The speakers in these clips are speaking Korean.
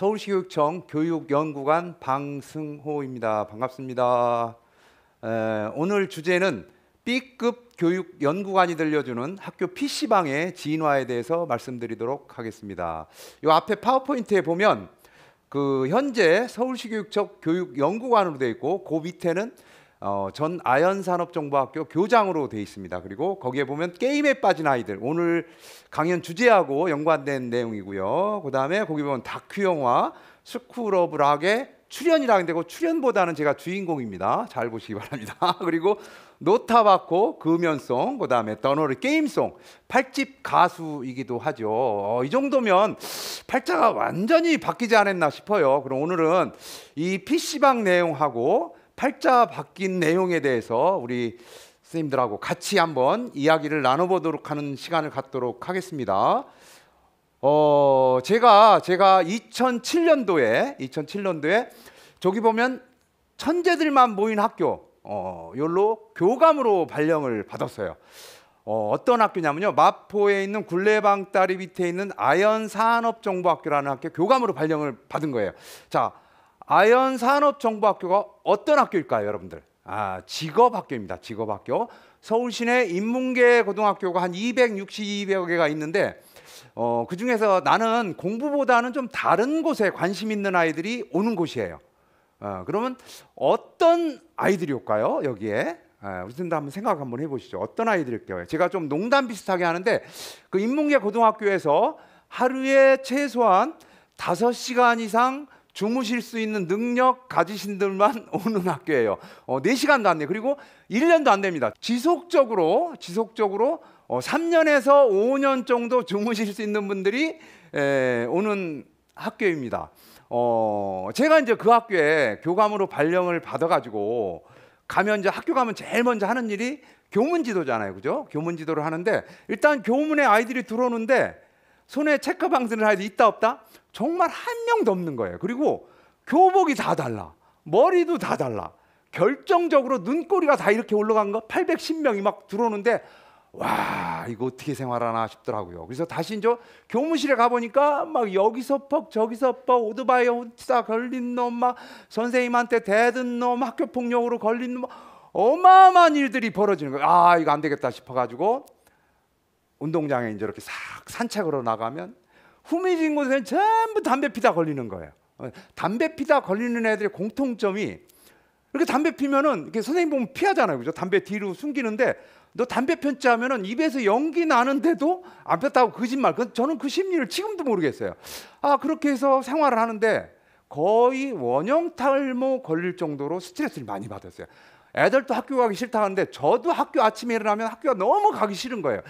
서울시교육청 교육연구관 방승호입니다. 반갑습니다. 에, 오늘 주제는 B급 교육연구관이 들려주는 학교 PC방의 진화에 대해서 말씀드리도록 하겠습니다. 요 앞에 파워포인트에 보면 그 현재 서울시교육청 교육연구관으로 되어 있고 그 밑에는 어, 전 아연산업정보학교 교장으로 되어 있습니다. 그리고 거기에 보면 게임에 빠진 아이들 오늘 강연 주제하고 연관된 내용이고요. 그 다음에 거기 보면 다큐 영화 스쿨 오브 락의 출연이라고 되고 출연보다는 제가 주인공입니다. 잘 보시기 바랍니다. 그리고 노타바코 금연송 그다음에 더너르 게임송 팔집 가수이기도 하죠. 어, 이 정도면 팔자가 완전히 바뀌지 않았나 싶어요. 그럼 오늘은 이 PC방 내용하고 팔자 바뀐 내용에 대해서 우리 선생님들하고 같이 한번 이야기를 나눠보도록 하는 시간을 갖도록 하겠습니다. 어, 제가 제가 2007년도에 2007년도에 저기 보면 천재들만 모인 학교 어, 열로 교감으로 발령을 받았어요. 어, 어떤 학교냐면요. 마포에 있는 굴레방 다리 밑에 있는 아연산업정보학교라는 학교 교감으로 발령을 받은 거예요. 자, 아연산업정보학교가 어떤 학교일까요, 여러분들? 아, 직업학교입니다. 직업학교. 서울 시내 인문계 고등학교가 한 260여 개가 있는데 어, 그 중에서 나는 공부보다는 좀 다른 곳에 관심 있는 아이들이 오는 곳이에요. 어, 그러면 어떤 아이들이 올까요? 여기에 아, 우리 선생님 한번 생각 한번 해보시죠. 어떤 아이들일까요? 제가 좀 농담 비슷하게 하는데 그 인문계 고등학교에서 하루에 최소한 다섯 시간 이상 주무실 수 있는 능력 가지신들만 오는 학교예요. 어, 4시간도 안 돼. 그리고 1년도 안 됩니다. 지속적으로 지속적으로 어, 3년에서 5년 정도 주무실 수 있는 분들이 에, 오는 학교입니다. 어, 제가 이제 그 학교에 교감으로 발령을 받아 가지고 가면 이제 학교 가면 제일 먼저 하는 일이 교문 지도잖아요. 그죠? 교문 지도를 하는데 일단 교문에 아이들이 들어오는데 손에 체크 방지를을 할때 있다 없다 정말 한 명도 없는 거예요. 그리고 교복이 다 달라. 머리도 다 달라. 결정적으로 눈꼬리가 다 이렇게 올라간 거 810명이 막 들어오는데 와 이거 어떻게 생활하나 싶더라고요. 그래서 다시 이제 교무실에 가보니까 막 여기서 퍽 저기서 퍽오드바이 혼자 걸린 놈막 선생님한테 대든 놈 학교 폭력으로 걸린 놈 어마어마한 일들이 벌어지는 거예요. 아 이거 안 되겠다 싶어가지고 운동장에 이제 이렇게 싹 산책으로 나가면 후미진 곳에는 전부 담배 피다 걸리는 거예요. 어, 담배 피다 걸리는 애들의 공통점이 이렇게 담배 피면은 이렇게 선생님 보면 피하잖아요. 그죠? 담배 뒤로 숨기는데 너 담배 편지 하면은 입에서 연기 나는데도 안 폈다고 거짓말. 저는 그 심리를 지금도 모르겠어요. 아, 그렇게 해서 생활을 하는데 거의 원형 탈모 걸릴 정도로 스트레스를 많이 받았어요. 애들도 학교 가기 싫다 하는데 저도 학교 아침에 일어나면 학교가 너무 가기 싫은 거예요.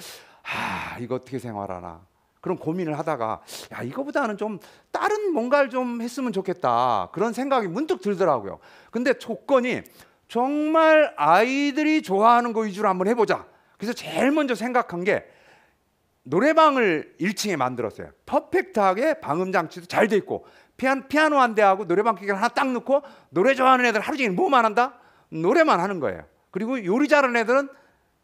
아, 이거 어떻게 생활하나. 그런 고민을 하다가 야 이거보다는 좀 다른 뭔가를 좀 했으면 좋겠다 그런 생각이 문득 들더라고요. 근데 조건이 정말 아이들이 좋아하는 거 위주로 한번 해보자. 그래서 제일 먼저 생각한 게 노래방을 1층에 만들었어요. 퍼펙트하게 방음 장치도 잘 돼 있고 피아노 한 대하고 노래방 기계 를 하나 딱 넣고 노래 좋아하는 애들 하루 종일 뭐만 한다? 노래만 하는 거예요. 그리고 요리 잘하는 애들은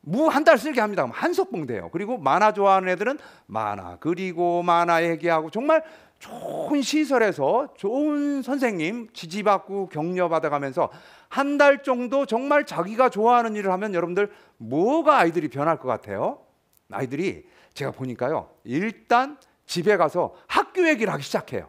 무한달 쓸게 합니다. 한석봉 돼요. 그리고 만화 좋아하는 애들은 만화 그리고 만화 얘기하고 정말 좋은 시설에서 좋은 선생님 지지받고 격려받아가면서 한 달 정도 정말 자기가 좋아하는 일을 하면 여러분들 뭐가 아이들이 변할 것 같아요? 아이들이 제가 보니까요. 일단 집에 가서 학교 얘기를 하기 시작해요.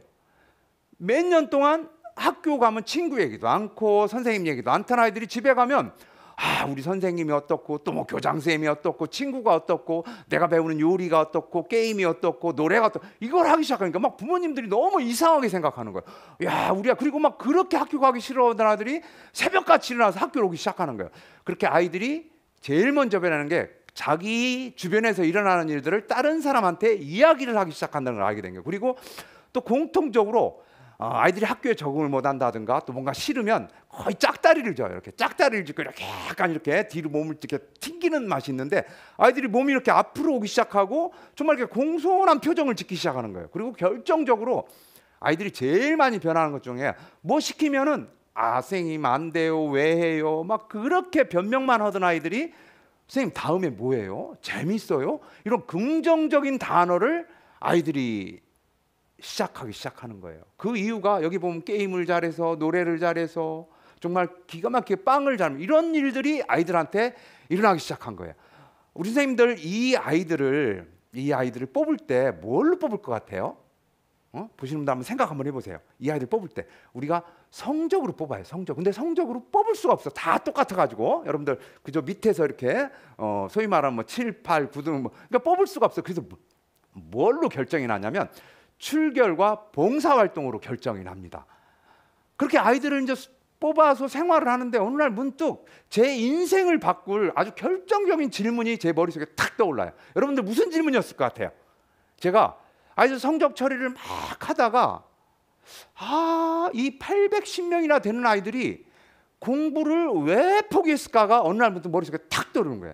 몇 년 동안 학교 가면 친구 얘기도 않고 선생님 얘기도 않던 아이들이 집에 가면 아, 우리 선생님이 어떻고 또 뭐 교장쌤이 어떻고 친구가 어떻고 내가 배우는 요리가 어떻고 게임이 어떻고 노래가 어떻고 이걸 하기 시작하니까 막 부모님들이 너무 이상하게 생각하는 거예요. 야, 우리가 그리고 막 그렇게 학교 가기 싫어하던 아들이 새벽같이 일어나서 학교로 오기 시작하는 거예요. 그렇게 아이들이 제일 먼저 변하는 게 자기 주변에서 일어나는 일들을 다른 사람한테 이야기를 하기 시작한다는 걸 알게 된 거예요. 그리고 또 공통적으로 어, 아이들이 학교에 적응을 못한다든가 또 뭔가 싫으면 거의 짝다리를 져요. 이렇게 짝다리를 짓고 이렇게 약간 이렇게 뒤로 몸을 이렇게 튕기는 맛이 있는데 아이들이 몸이 이렇게 앞으로 오기 시작하고 정말 이렇게 공손한 표정을 짓기 시작하는 거예요. 그리고 결정적으로 아이들이 제일 많이 변하는 것 중에 뭐 시키면은 아 선생님 안 돼요 왜 해요 막 그렇게 변명만 하던 아이들이 선생님 다음에 뭐해요 재밌어요 이런 긍정적인 단어를 아이들이 시작하기 시작하는 거예요. 그 이유가 여기 보면 게임을 잘해서 노래를 잘해서 정말 기가 막히게 빵을 잘 이런 일들이 아이들한테 일어나기 시작한 거예요. 우리 선생님들 이 아이들을 이 아이들을 뽑을 때 뭘로 뽑을 것 같아요? 어? 보시는 분들 한번 생각 한번 해보세요. 이 아이들 뽑을 때 우리가 성적으로 뽑아요. 성적. 근데 성적으로 뽑을 수가 없어. 다 똑같아 가지고 여러분들 그저 밑에서 이렇게 어, 소위 말하면 뭐 7, 8, 9등 뭐 그러니까 뽑을 수가 없어. 그래서 뭐, 뭘로 결정이 나냐면 출결과 봉사활동으로 결정이 납니다. 그렇게 아이들을 이제 뽑아서 생활을 하는데 어느 날 문득 제 인생을 바꿀 아주 결정적인 질문이 제 머릿속에 탁 떠올라요. 여러분들 무슨 질문이었을 것 같아요? 제가 아이들 성적 처리를 막 하다가 아, 이 810명이나 되는 아이들이 공부를 왜 포기했을까가 어느 날부터 머릿속에 탁 떠오르는 거예요.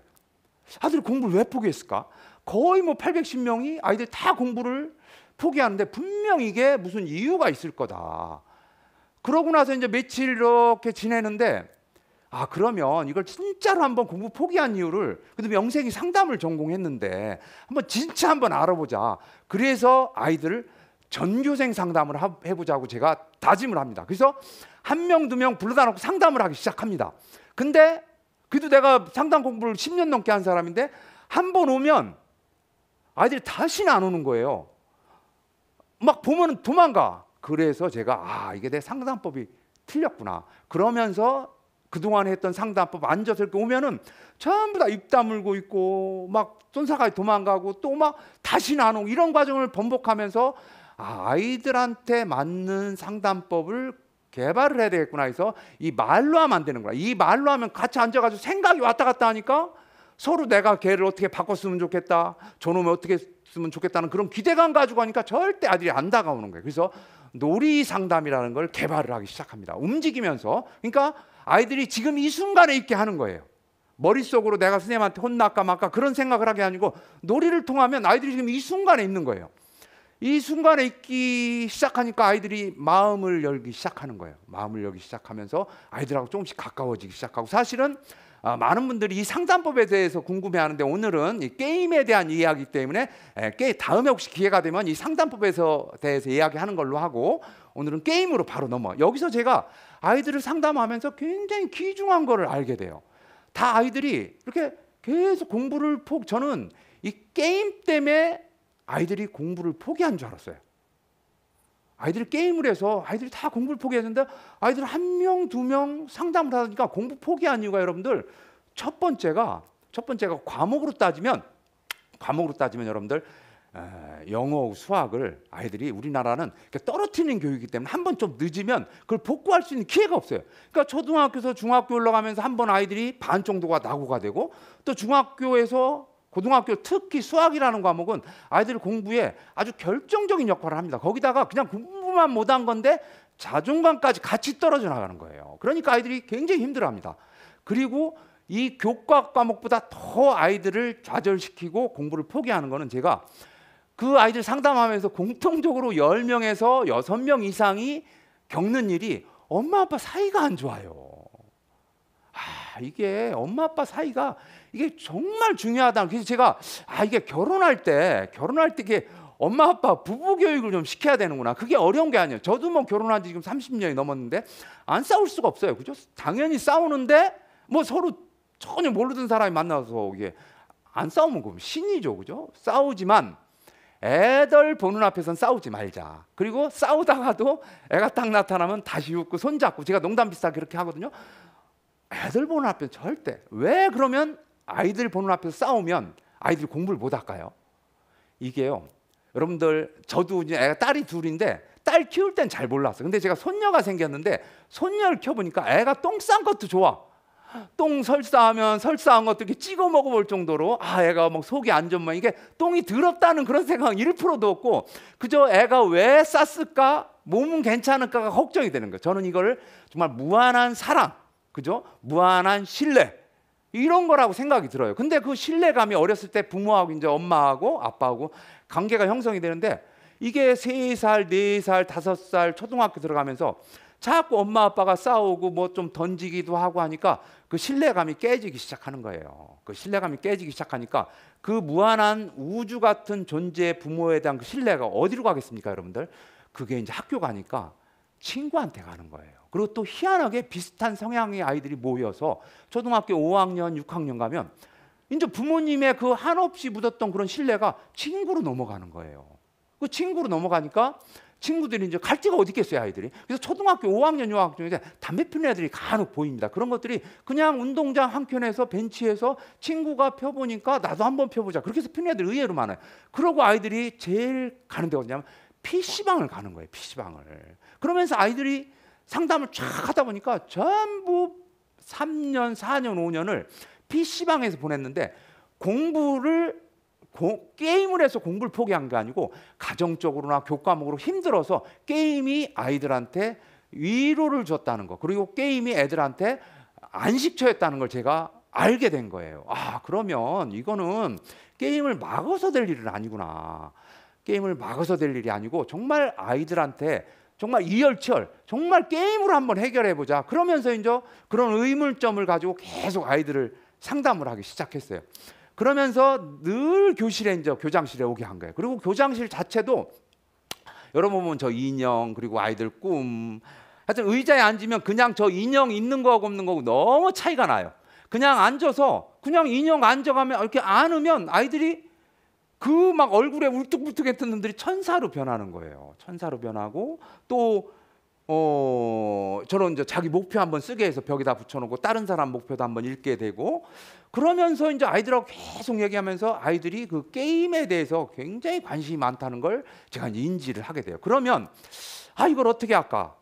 아들이 공부를 왜 포기했을까? 거의 뭐 810명이 아이들 다 공부를 포기하는데 분명 이게 무슨 이유가 있을 거다. 그러고 나서 이제 며칠 이렇게 지내는데 아 그러면 이걸 진짜로 한번 공부 포기한 이유를 그 근데 명색이 상담을 전공했는데 한번 진짜 한번 알아보자. 그래서 아이들을 전교생 상담을 해보자고 제가 다짐을 합니다. 그래서 한 명 두 명 불러다 놓고 상담을 하기 시작합니다. 근데 그래도 내가 상담 공부를 10년 넘게 한 사람인데 한 번 오면 아이들이 다시는 안 오는 거예요. 막 보면 도망가. 그래서 제가 아, 이게 내 상담법이 틀렸구나. 그러면서 그동안 했던 상담법 앉아서 이렇게 오면은 전부 다 입 다물고 있고 막쏜사가 도망가고 또 막 다시 나누고 이런 과정을 번복하면서 아, 아이들한테 맞는 상담법을 개발을 해야 되겠구나 해서 이 말로 하면 안 되는 거야. 이 말로 하면 같이 앉아가지고 생각이 왔다 갔다 하니까 서로 내가 걔를 어떻게 바꿨으면 좋겠다. 저놈을 어떻게 있으면 좋겠다는 그런 기대감 가지고 하니까 절대 아들이 안 다가오는 거예요. 그래서 놀이 상담이라는 걸 개발을 하기 시작합니다. 움직이면서. 그러니까 아이들이 지금 이 순간에 있게 하는 거예요. 머릿속으로 내가 선생님한테 혼날까 말까 그런 생각을 하게 아니고 놀이를 통하면 아이들이 지금 이 순간에 있는 거예요. 이 순간에 있기 시작하니까 아이들이 마음을 열기 시작하는 거예요. 마음을 열기 시작하면서 아이들하고 조금씩 가까워지기 시작하고 사실은 아, 많은 분들이 이 상담법에 대해서 궁금해하는데 오늘은 이 게임에 대한 이야기 때문에 게 예, 다음에 혹시 기회가 되면 이 상담법에서 대해서 이야기하는 걸로 하고 오늘은 게임으로 바로 넘어. 여기서 제가 아이들을 상담하면서 굉장히 귀중한 거를 알게 돼요. 다 아이들이 이렇게 계속 공부를 폭 저는 이 게임 때문에 아이들이 공부를 포기한 줄 알았어요. 아이들이 게임을 해서 아이들이 다 공부를 포기했는데 아이들 한 명, 두 명 상담을 하니까 공부 포기한 이유가 여러분들 첫 번째가 첫 번째가 과목으로 따지면 과목으로 따지면 여러분들 에, 영어, 수학을 아이들이 우리나라는 떨어뜨리는 교육이기 때문에 한 번 좀 늦으면 그걸 복구할 수 있는 기회가 없어요. 그러니까 초등학교에서 중학교 올라가면서 한번 아이들이 반 정도가 낙오가 되고 또 중학교에서 고등학교 특히 수학이라는 과목은 아이들 공부에 아주 결정적인 역할을 합니다. 거기다가 그냥 공부만 못한 건데 자존감까지 같이 떨어져 나가는 거예요. 그러니까 아이들이 굉장히 힘들어합니다. 그리고 이 교과 과목보다 더 아이들을 좌절시키고 공부를 포기하는 거는 제가 그 아이들 상담하면서 공통적으로 10명에서 6명 이상이 겪는 일이 엄마 아빠 사이가 안 좋아요. 아, 이게 엄마 아빠 사이가 이게 정말 중요하다. 그래서 제가 아 이게 결혼할 때 결혼할 때 이게 엄마 아빠 부부 교육을 좀 시켜야 되는구나. 그게 어려운 게 아니에요. 저도 뭐 결혼한 지 지금 30년이 넘었는데 안 싸울 수가 없어요. 그죠? 당연히 싸우는데 뭐 서로 전혀 모르던 사람이 만나서 이게 안 싸우면 그럼 신이죠. 그죠? 싸우지만 애들 보는 앞에선 싸우지 말자. 그리고 싸우다가도 애가 딱 나타나면 다시 웃고 손잡고 제가 농담 비슷하게 그렇게 하거든요. 애들 보는 앞에 절대. 왜 그러면 아이들 보는 앞에서 싸우면 아이들이 공부를 못 할까요? 이게요. 여러분들 저도 이제 애가 딸이 둘인데 딸 키울 땐 잘 몰랐어. 근데 제가 손녀가 생겼는데 손녀를 키워보니까 애가 똥 싼 것도 좋아. 똥 설사하면 설사한 것도 이렇게 찍어 먹어볼 정도로 아 애가 막 뭐 속이 안 좋만 뭐 이게 똥이 더럽다는 그런 생각 1%도 없고 그저 애가 왜 쌌을까 몸은 괜찮을까가 걱정이 되는 거예요. 저는 이걸 정말 무한한 사랑, 그죠? 무한한 신뢰 이런 거라고 생각이 들어요. 근데 그 신뢰감이 어렸을 때 부모하고 이제 엄마하고 아빠하고 관계가 형성이 되는데 이게 세살네살 다살 초등학교 들어가면서 자꾸 엄마 아빠가 싸우고 뭐 좀 던지기도 하고 하니까 그 신뢰감이 깨지기 시작하는 거예요. 그 신뢰감이 깨지기 시작하니까 그 무한한 우주 같은 존재의 부모에 대한 그 신뢰가 어디로 가겠습니까, 여러분들? 그게 이제 학교 가니까 친구한테 가는 거예요. 그리고 또 희한하게 비슷한 성향의 아이들이 모여서 초등학교 5학년, 6학년 가면 이제 부모님의 그 한없이 묻었던 그런 신뢰가 친구로 넘어가는 거예요. 그 친구로 넘어가니까 친구들이 이제 갈 데가 어디 있겠어요, 아이들이. 그래서 초등학교 5학년, 6학년 중에 담배 피는 애들이 간혹 보입니다. 그런 것들이 그냥 운동장 한켠에서 벤치에서 친구가 펴보니까 나도 한번 펴보자. 그렇게 해서 피는 애들 의외로 많아요. 그러고 아이들이 제일 가는 데가 어디냐면 PC방을 가는 거예요, PC방을. 그러면서 아이들이 상담을 쫙 하다 보니까 전부 3년, 4년, 5년을 PC방에서 보냈는데 공부를 고, 게임을 해서 공부를 포기한 게 아니고 가정적으로나 교과목으로 힘들어서 게임이 아이들한테 위로를 줬다는 거 그리고 게임이 애들한테 안식처였다는 걸 제가 알게 된 거예요. 아 그러면 이거는 게임을 막아서 될 일은 아니구나. 게임을 막아서 될 일이 아니고 정말 아이들한테 정말 이열치열 정말 게임으로 한번 해결해 보자. 그러면서 이제 그런 의문점을 가지고 계속 아이들을 상담을 하기 시작했어요. 그러면서 늘 교실에 이제 교장실에 오게 한 거예요. 그리고 교장실 자체도 여러분 보면 저 인형 그리고 아이들 꿈 하여튼 의자에 앉으면 그냥 저 인형 있는 거하고 없는 거하고 너무 차이가 나요. 그냥 앉아서 그냥 인형 앉아가면 이렇게 안으면 아이들이 그막 얼굴에 울퉁불퉁했던 놈들이 천사로 변하는 거예요. 천사로 변하고 또 어, 저런 이제 자기 목표 한번 쓰게 해서 벽에다 붙여놓고 다른 사람 목표도 한번 읽게 되고 그러면서 이제 아이들하고 계속 얘기하면서 아이들이 그 게임에 대해서 굉장히 관심이 많다는 걸 제가 인지를 하게 돼요. 그러면 아 이걸 어떻게 할까?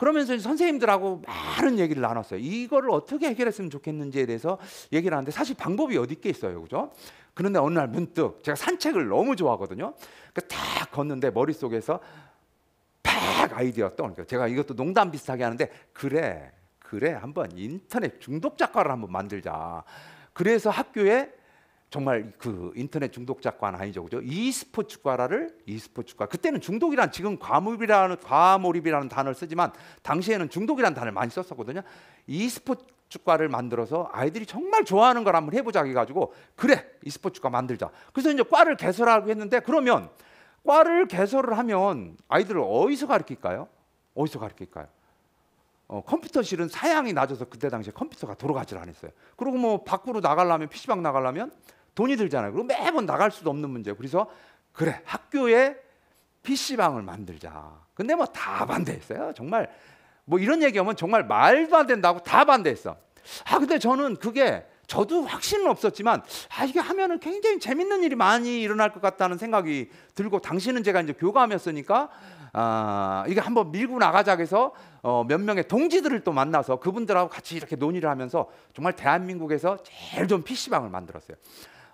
그러면서 선생님들하고 많은 얘기를 나눴어요. 이거를 어떻게 해결했으면 좋겠는지에 대해서 얘기를 하는데 사실 방법이 어디 있겠어요, 그죠? 그런데 어느 날 문득 제가 산책을 너무 좋아하거든요. 그러니까 딱 걷는데 머릿속에서 팍 아이디어가 떠오르니까 제가 이것도 농담 비슷하게 하는데 그래 그래 한번 인터넷 중독 작가를 한번 만들자. 그래서 학교에 정말 그 인터넷 중독자과는 아니죠, 그죠? e스포츠과를 라 e스포츠과. 그때는 중독이란 지금 과몰입이라는 과몰입이라는 단어를 쓰지만 당시에는 중독이란 단어를 많이 썼었거든요. e스포츠과를 만들어서 아이들이 정말 좋아하는 걸 한번 해보자 해가지고 그래 e스포츠과 만들자. 그래서 이제 과를 개설하고 했는데 그러면 과를 개설을 하면 아이들을 어디서 가르칠까요? 어디서 가르칠까요? 어, 컴퓨터실은 사양이 낮아서 그때 당시에 컴퓨터가 돌아가질 않았어요. 그리고 뭐 밖으로 나가려면 PC방 나가려면 돈이 들잖아요. 그리고 매번 나갈 수도 없는 문제. 그래서 그래 학교에 PC 방을 만들자. 근데 뭐 다 반대했어요. 정말 뭐 이런 얘기하면 정말 말도 안 된다고 다 반대했어. 아 근데 저는 그게 저도 확신은 없었지만 아 이게 하면은 굉장히 재밌는 일이 많이 일어날 것 같다는 생각이 들고 당신은 제가 이제 교감이었으니까 아 이게 한번 밀고 나가자 해서 어, 몇 명의 동지들을 또 만나서 그분들하고 같이 이렇게 논의를 하면서 정말 대한민국에서 제일 좋은 PC방을 만들었어요.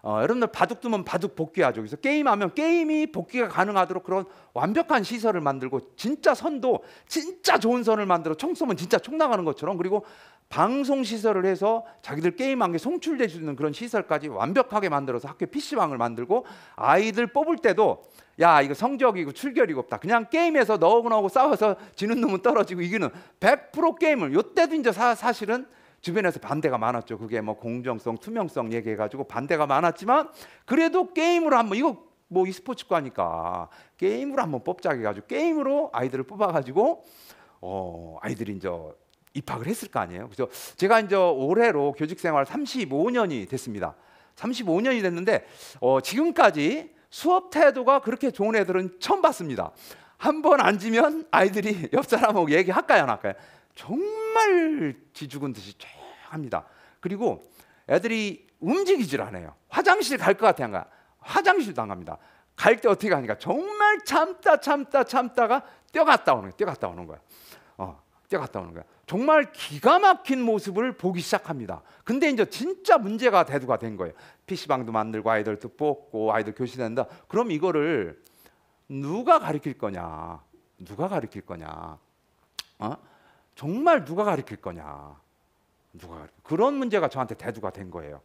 어, 여러분들 바둑 두면 바둑 복귀 하죠. 그래서 게임하면 게임이 복귀가 가능하도록 그런 완벽한 시설을 만들고 진짜 선도 진짜 좋은 선을 만들어 총 쏘면 진짜 총 나가는 것처럼 그리고 방송 시설을 해서 자기들 게임한 게송출될수있는 그런 시설까지 완벽하게 만들어서 학교 PC방을 만들고 아이들 뽑을 때도 야 이거 성적이고 출결이고 없다 그냥 게임에서 너하고 나하고 싸워서 지는 놈은 떨어지고 이기는 100% 게임을 요때도 이제 사, 사실은 주변에서 반대가 많았죠. 그게 뭐 공정성, 투명성 얘기해가지고 반대가 많았지만 그래도 게임으로 한번 이거 뭐 e스포츠과니까 게임으로 한번 뽑자 해가지고 게임으로 아이들을 뽑아가지고 어 아이들이 이제 입학을 했을 거 아니에요. 그죠? 제가 이제 올해로 교직 생활 35년이 됐습니다. 35년이 됐는데 어, 지금까지 수업 태도가 그렇게 좋은 애들은 처음 봤습니다. 한 번 앉으면 아이들이 옆 사람하고 얘기할까요, 안 할까요? 정말 지죽은 듯이 합니다 그리고 애들이 움직이질 않아요. 화장실 갈 것 같아요. 화장실 도안갑니다갈 때 어떻게 하니까 정말 참다 참다 참다가 뛰어갔다 오는 거예요. 뛰어갔다 오는 거예요. 어, 뛰어갔다 오는 거예요. 정말 기가 막힌 모습을 보기 시작합니다. 근데 이제 진짜 문제가 대두가 된 거예요. PC방도 만들고 아이들도 뽑고 아이들 교실한다. 그럼 이거를 누가 가르칠 거냐? 누가 가르칠 거냐? 어? 정말 누가 가르칠 거냐? 누가 그런 문제가 저한테 대두가 된 거예요.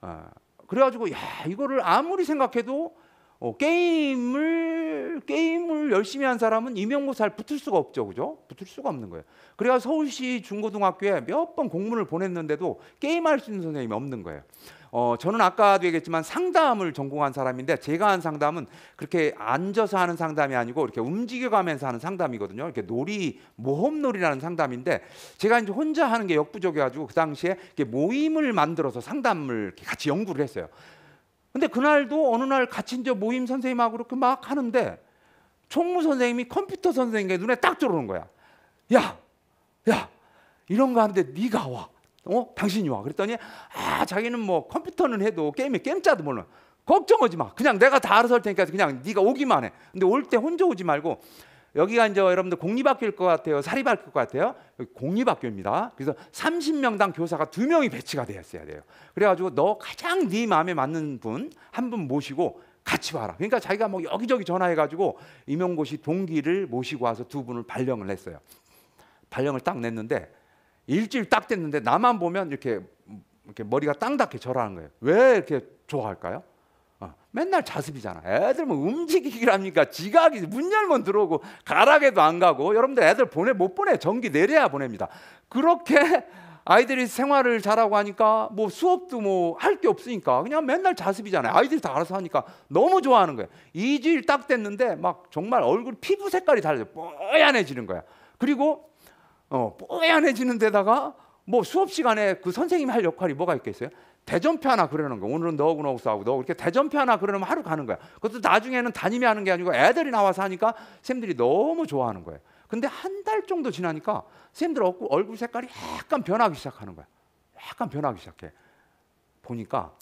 어, 그래가지고 야 이거를 아무리 생각해도 어, 게임을 게임을 열심히 한 사람은 임용고 잘 붙을 수가 없죠, 그죠? 붙을 수가 없는 거예요. 그래가 서울시 중고등학교에 몇 번 공문을 보냈는데도 게임할 수 있는 선생님이 없는 거예요. 어, 저는 아까도 얘기했지만 상담을 전공한 사람인데 제가 한 상담은 그렇게 앉아서 하는 상담이 아니고 이렇게 움직여가면서 하는 상담이거든요. 이렇게 놀이 모험놀이라는 상담인데 제가 이제 혼자 하는 게 역부족이가지고 그 당시에 모임을 만들어서 상담을 같이 연구를 했어요. 근데 그날도 어느 날 같이 이제 모임 선생님하고 그렇게 막 하는데 총무 선생님이 컴퓨터 선생님의 눈에 딱 들어오는 거야. 야, 야, 이런 거 하는데 네가 와. 어? 당신이 와. 그랬더니 아, 자기는 뭐 컴퓨터는 해도 게임에 게임자도 몰라. 걱정하지 마. 그냥 내가 다 알아서 할 테니까 그냥 네가 오기만 해. 근데 올 때 혼자 오지 말고 여기가 이제 여러분들 공립학교일 것 같아요. 사립학교일 것 같아요. 공립학교입니다. 그래서 30명당 교사가 두 명이 배치가 되었어야 돼요. 그래가지고 너 가장 네 마음에 맞는 분 한 분 모시고 같이 와라. 그러니까 자기가 뭐 여기저기 전화해가지고 임용고시 동기를 모시고 와서 두 분을 발령을 했어요 발령을 딱 냈는데 일주일 딱 됐는데 나만 보면 이렇게 이렇게 머리가 땅 닿게 절하는 거예요. 왜 이렇게 좋아할까요? 어, 맨날 자습이잖아. 애들 뭐 움직이기랍니까? 지각이 문 열면 들어오고 가락에도 안 가고 여러분들 애들 보내 못 보내 전기 내려야 보냅니다. 그렇게 아이들이 생활을 잘하고 하니까 뭐 수업도 뭐 할 게 없으니까 그냥 맨날 자습이잖아요. 아이들이 다 알아서 하니까 너무 좋아하는 거예요. 이주일 딱 됐는데 막 정말 얼굴 피부 색깔이 달라져 뽀얀해지는 거야. 그리고 어, 뽀얀해지는 데다가 뭐 수업 시간에 그 선생님이 할 역할이 뭐가 있겠어요? 대전표 하나 그려는 거. 오늘은 너하고 너하고 싸우고 너 이렇게 대전표 하나 그려면 하루 가는 거야. 그것도 나중에는 담임이 하는 게 아니고 애들이 나와서 하니까 쌤들이 너무 좋아하는 거예요. 근데 한 달 정도 지나니까 쌤들 얼굴 색깔이 약간 변하기 시작하는 거야. 약간 변하기 시작해. 보니까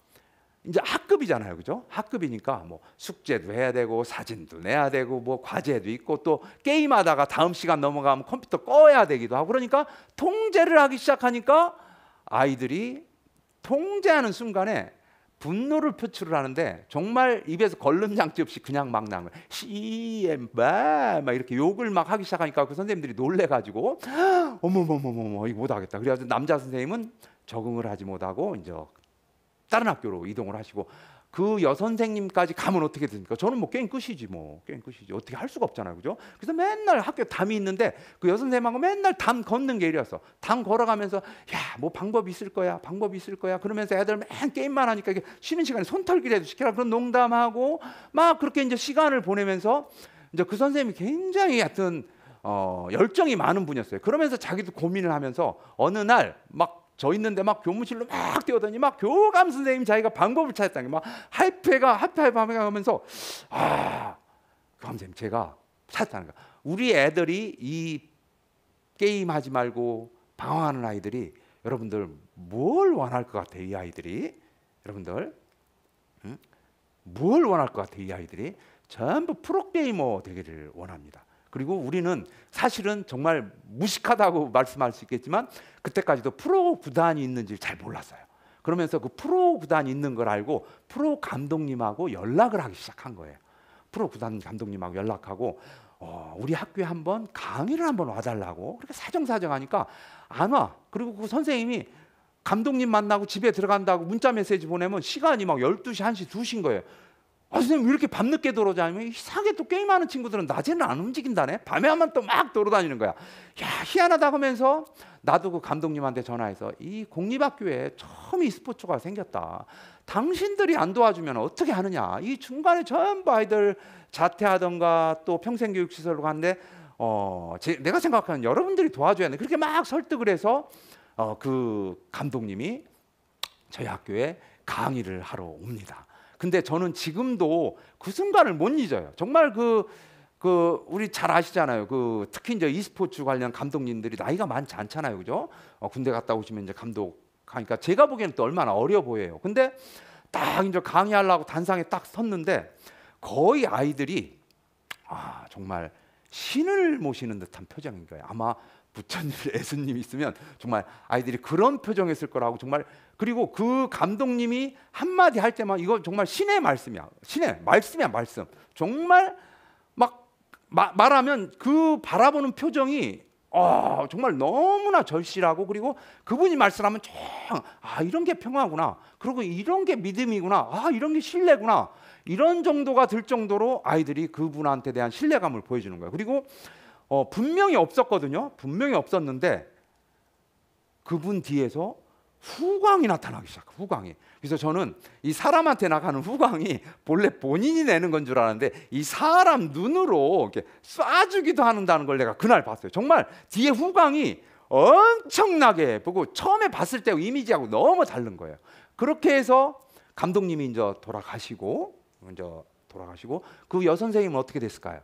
이제 학급이잖아요. 그죠? 학급이니까 뭐 숙제도 해야 되고 사진도 내야 되고 뭐 과제도 있고 또 게임하다가 다음 시간 넘어가면 컴퓨터 꺼야 되기도 하고 그러니까 통제를 하기 시작하니까 아이들이 통제하는 순간에 분노를 표출을 하는데 정말 입에서 걸름 장치 없이 그냥 막 나는 거예요. 씨엠바막 이렇게 욕을 막 하기 시작하니까 그 선생님들이 놀래가지고 어머머머머머 이거 못하겠다. 그래가지고 남자 선생님은 적응을 하지 못하고 이제 다른 학교로 이동을 하시고 그 여선생님까지 가면 어떻게 됩니까? 저는 뭐 게임 끝이지 뭐 게임 끝이지 어떻게 할 수가 없잖아요 그죠? 그래서 맨날 학교 담이 있는데 그 여선생님하고 맨날 담 걷는 게 일이었어 담 걸어가면서 야뭐 방법 이 있을 거야 방법 이 있을 거야 그러면서 애들 맨 게임만 하니까 이게 쉬는 시간에 손털기라도 시켜라 그런 농담하고 막 그렇게 이제 시간을 보내면서 이제 그 선생님이 굉장히 하여튼 어, 열정이 많은 분이었어요 그러면서 자기도 고민을 하면서 어느 날막 저 있는데 막 교무실로 막 뛰어다니 막 교감 선생님 자기가 방법을 찾았다는 막 하이패가 하이패 하면서 아 교감 그 선생님 제가 찾았다는 거 우리 애들이 이 게임 하지 말고 방황하는 아이들이 여러분들 뭘 원할 것 같아요 이 아이들이 여러분들 응? 뭘 원할 것 같아요 이 아이들이 전부 프로게이머 되기를 원합니다 그리고 우리는 사실은 정말 무식하다고 말씀할 수 있겠지만 그때까지도 프로 구단이 있는지 잘 몰랐어요. 그러면서 그 프로 구단이 있는 걸 알고 프로 감독님하고 연락을 하기 시작한 거예요. 프로 구단 감독님하고 연락하고 어, 우리 학교에 한번 강의를 한번 와달라고 그렇게 사정사정 하니까 안 와. 그리고 그 선생님이 감독님 만나고 집에 들어간다고 문자 메시지 보내면 시간이 막 12시, 1시, 2시인 거예요. 아, 선생님, 왜 이렇게 밤늦게 돌아다니면 이상하게 또 게임하는 친구들은 낮에는 안 움직인다네? 밤에 하면 또 막 돌아다니는 거야. 야, 희한하다 하면서 나도 그 감독님한테 전화해서 이 공립학교에 처음 e스포츠가 생겼다. 당신들이 안 도와주면 어떻게 하느냐. 이 중간에 전부 아이들 자퇴하던가 또 평생교육시설로 갔는데 어, 제, 내가 생각하는 여러분들이 도와줘야 돼. 그렇게 막 설득을 해서 어, 그 감독님이 저희 학교에 강의를 하러 옵니다. 근데 저는 지금도 그 순간을 못 잊어요. 정말 그, 그 우리 잘 아시잖아요. 그 특히 이제 e스포츠 관련 감독님들이 나이가 많지 않잖아요, 그죠? 어, 군대 갔다 오시면 이제 감독 하니까 그러니까 제가 보기에는 또 얼마나 어려 보여요. 근데 딱 이제 강의하려고 단상에 딱 섰는데 거의 아이들이 아 정말 신을 모시는 듯한 표정인 거예요. 아마 부처님, 예수님 있으면 정말 아이들이 그런 표정했을 거라고 정말 그리고 그 감독님이 한마디 할 때만 이건 정말 신의 말씀이야. 신의 말씀이야, 말씀. 정말 막 마, 말하면 그 바라보는 표정이 어, 정말 너무나 절실하고 그리고 그분이 말씀하면 쫙아 이런 게 평화구나 그리고 이런 게 믿음이구나 아 이런 게 신뢰구나 이런 정도가 들 정도로 아이들이 그분한테 대한 신뢰감을 보여주는 거예요 그리고 어, 분명히 없었거든요. 분명히 없었는데 그분 뒤에서 후광이 나타나기 시작. 후광이. 그래서 저는 이 사람한테 나가는 후광이 본래 본인이 내는 건 줄 알았는데 이 사람 눈으로 이렇게 쏴주기도 한다는 걸 내가 그날 봤어요. 정말 뒤에 후광이 엄청나게 보고 처음에 봤을 때 이미지하고 너무 다른 거예요. 그렇게 해서 감독님이 이제 돌아가시고 이제 돌아가시고 그 여선생님은 어떻게 됐을까요?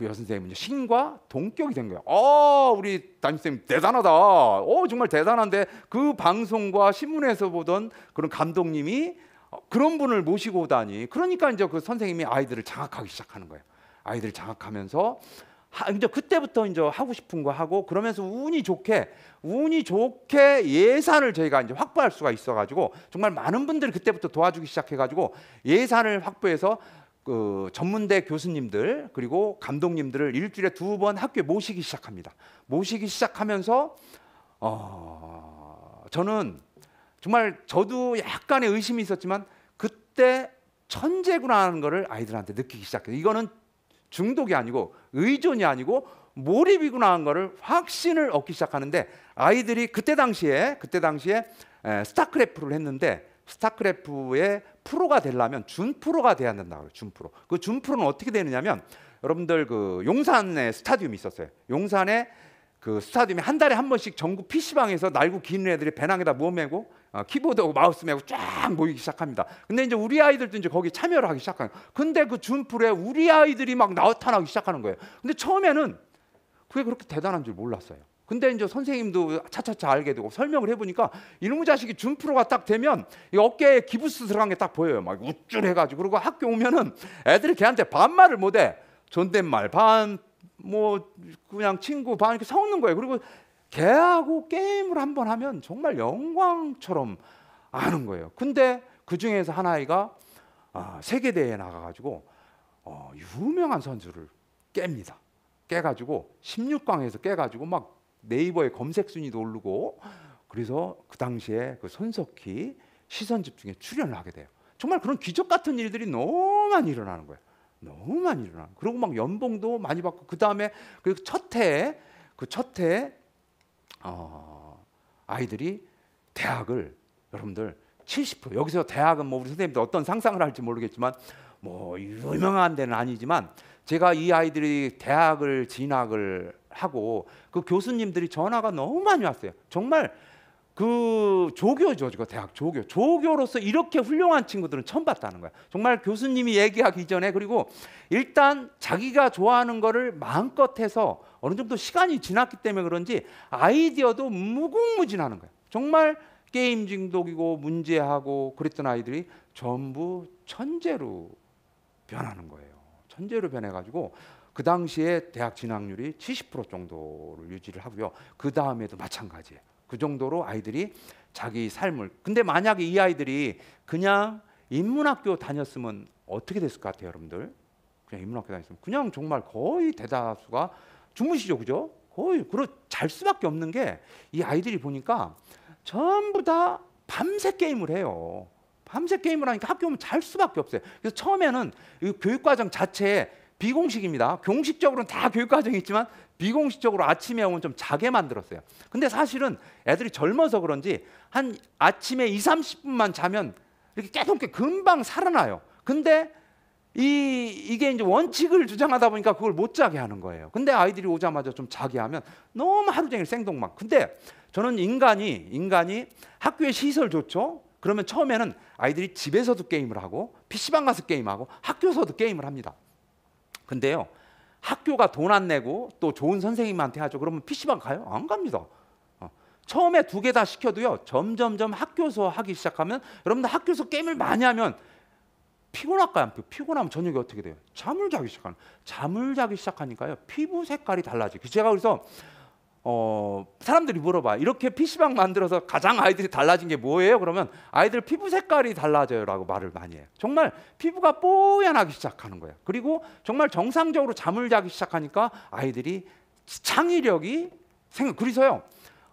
그 여선생님은 신과 동격이 된 거예요. 어, 우리 담임쌤 대단하다. 어, 정말 대단한데 그 방송과 신문에서 보던 그런 감독님이 그런 분을 모시고 오다니. 그러니까 이제 그 선생님이 아이들을 장악하기 시작하는 거예요. 아이들을 장악하면서 하, 이제 그때부터 이제 하고 싶은 거 하고 그러면서 운이 좋게 운이 좋게 예산을 저희가 이제 확보할 수가 있어가지고 정말 많은 분들이 그때부터 도와주기 시작해가지고 예산을 확보해서 그 전문대 교수님들 그리고 감독님들을 일주일에 두 번 학교에 모시기 시작합니다. 모시기 시작하면서 어, 저는 정말 저도 약간의 의심이 있었지만 그때 천재구나하는 것을 아이들한테 느끼기 시작해요. 이거는 중독이 아니고 의존이 아니고 몰입이구나 하는 것을 확신을 얻기 시작하는데 아이들이 그때 당시에 그때 당시에 에, 스타크래프트를 했는데 스타크래프의 프로가 되려면 준프로가 돼야 된다 그래요. 준프로. 그 준프로는 어떻게 되느냐면 여러분들 그 용산에 스타디움이 있었어요. 용산에 그스타디움이한 달에 한 번씩 전국 PC방에서 날고 긴 애들이 배낭에다 뭐 메고 어, 키보드하고 마우스 메고 쫙 모이기 시작합니다. 근데 이제 우리 아이들도 이제 거기 참여를 하기 시작하는 거예요. 근데 그 준프로에 우리 아이들이 막 나타나기 시작하는 거예요. 근데 처음에는 그게 그렇게 대단한 줄 몰랐어요. 근데 이제 선생님도 차차차 알게 되고 설명을 해보니까 이놈의 자식이 준프로가 딱 되면 이 어깨에 기부스 들어간 게 딱 보여요. 막 우쭐해가지고 그리고 학교 오면은 애들이 걔한테 반말을 못 해. 존댓말 반 뭐 그냥 친구 반 이렇게 섞는 거예요. 그리고 걔하고 게임을 한번 하면 정말 영광처럼 아는 거예요. 근데 그 중에서 한 아이가 아, 세계 대회에 나가가지고 어, 유명한 선수를 깹니다. 깨가지고 16강에서 깨가지고 막 네이버의 검색 순위도 오르고 그래서 그 당시에 그 손석희 시선 집중에 출연을 하게 돼요. 정말 그런 기적 같은 일들이 너무 많이 일어나는 거예요. 너무 많이 일어나. 그리고 막 연봉도 많이 받고 그다음에 그 첫 해에 그첫 해에 어, 아이들이 대학을 여러분들 70% 여기서 대학은 뭐 우리 선생님들 어떤 상상을 할지 모르겠지만 뭐 유명한 데는 아니지만 제가 이 아이들이 대학을 진학을 하고 그 교수님들이 전화가 너무 많이 왔어요. 정말 그 조교죠, 지 대학 조교. 조교로서 이렇게 훌륭한 친구들은 처음 봤다는 거야. 정말 교수님이 얘기하기 전에 그리고 일단 자기가 좋아하는 거를 마음껏 해서 어느 정도 시간이 지났기 때문에 그런지 아이디어도 무궁무진하는 거야. 정말 게임 중독이고 문제하고 그랬던 아이들이 전부 천재로 변하는 거예요. 천재로 변해가지고 그 당시에 대학 진학률이 70% 정도를 유지를 하고요. 그 다음에도 마찬가지예요. 그 정도로 아이들이 자기 삶을 근데 만약에 이 아이들이 그냥 인문학교 다녔으면 어떻게 됐을 것 같아요, 여러분들? 그냥 인문학교 다녔으면 그냥 정말 거의 대다수가 주무시죠, 그죠? 거의 그러 잘 수밖에 없는 게 이 아이들이 보니까 전부 다 밤새 게임을 해요. 밤새 게임을 하니까 학교 오면 잘 수밖에 없어요. 그래서 처음에는 이 교육 과정 자체에 비공식입니다. 공식적으로는 다 교육과정이 있지만 비공식적으로 아침 회원은 좀 자게 만들었어요. 근데 사실은 애들이 젊어서 그런지 한 아침에 2, 30분만 자면 이렇게 깨닫게 금방 살아나요. 근데 이, 이게 이제 원칙을 주장하다 보니까 그걸 못 자게 하는 거예요. 근데 아이들이 오자마자 좀 자게 하면 너무 하루 종일 생동막. 근데 저는 인간이, 인간이 학교의 시설 좋죠? 그러면 처음에는 아이들이 집에서도 게임을 하고, PC방 가서 게임하고, 학교에서도 게임을 합니다. 근데요. 학교가 돈 안 내고 또 좋은 선생님한테 하죠. 그러면 PC방 가요? 안 갑니다. 어, 처음에 두 개 다 시켜도요. 점점점 학교에서 하기 시작하면 여러분들 학교에서 게임을 많이 하면 피곤할까요? 안 피곤? 하면 저녁에 어떻게 돼요? 잠을 자기 시작하는. 잠을 자기 시작하니까요. 피부 색깔이 달라지고 제가 그래서 어, 사람들이 물어봐. 이렇게 PC방 만들어서 가장 아이들이 달라진 게 뭐예요? 그러면 아이들 피부 색깔이 달라져요라고 말을 많이 해요. 정말 피부가 뽀얀하기 시작하는 거예요. 그리고 정말 정상적으로 잠을 자기 시작하니까 아이들이 창의력이 생겨. 그래서요.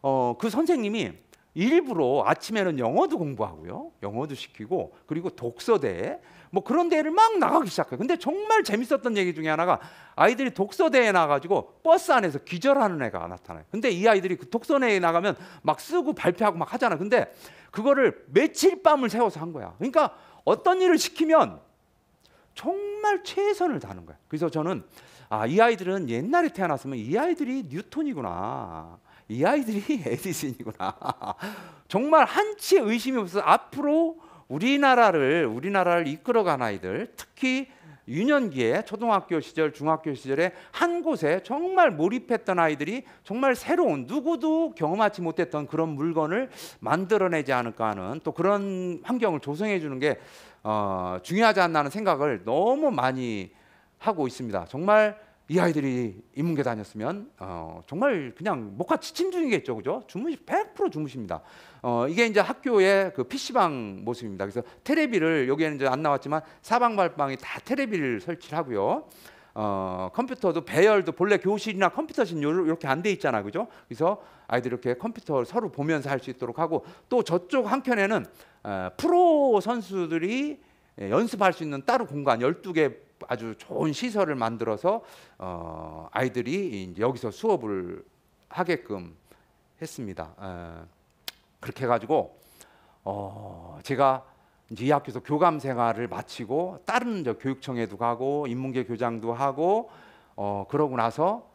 어, 그 선생님이 일부러 아침에는 영어도 공부하고요. 영어도 시키고 그리고 독서대에 뭐 그런 데를 막 나가기 시작해요. 근데 정말 재밌었던 얘기 중에 하나가 아이들이 독서대에 나가지고 버스 안에서 기절하는 애가 나타나요. 근데 이 아이들이 그 독서대에 나가면 막 쓰고 발표하고 막 하잖아. 근데 그거를 며칠 밤을 세워서한 거야. 그러니까 어떤 일을 시키면 정말 최선을 다하는 거야. 그래서 저는 아, 이 아이들은 옛날에 태어났으면 이 아이들이 뉴턴이구나. 이 아이들이 에디슨이구나. 정말 한치의 의심이 없어서 앞으로 우리나라를 우리나라를 이끌어간 아이들 특히 유년기에 초등학교 시절, 중학교 시절에 한 곳에 정말 몰입했던 아이들이 정말 새로운 누구도 경험하지 못했던 그런 물건을 만들어내지 않을까 하는 또 그런 환경을 조성해 주는 게 어, 중요하지 않나 하는 생각을 너무 많이 하고 있습니다. 정말 이 아이들이 인문계 다녔으면 어, 정말 그냥 목화 지침 중이겠죠, 그죠? 주무시 100% 주무십니다. 어, 이게 이제 학교의 그 PC방 모습입니다. 그래서 테레비를 여기에는 이제 안 나왔지만 사방발방이 다 테레비를 설치를 하고요. 어, 컴퓨터도 배열도 본래 교실이나 컴퓨터실 이렇게 안 돼 있잖아, 그죠? 그래서 아이들 이렇게 컴퓨터 를 서로 보면서 할 수 있도록 하고 또 저쪽 한켠에는 어, 프로 선수들이 예, 연습할 수 있는 따로 공간 12개 아주 좋은 시설을 만들어서 어, 아이들이 이제 여기서 수업을 하게끔 했습니다. 에. 어. 그렇게 해가지고 어 제가 이제 이 학교에서 교감 생활을 마치고 다른 저 교육청에도 가고 인문계 교장도 하고 어 그러고 나서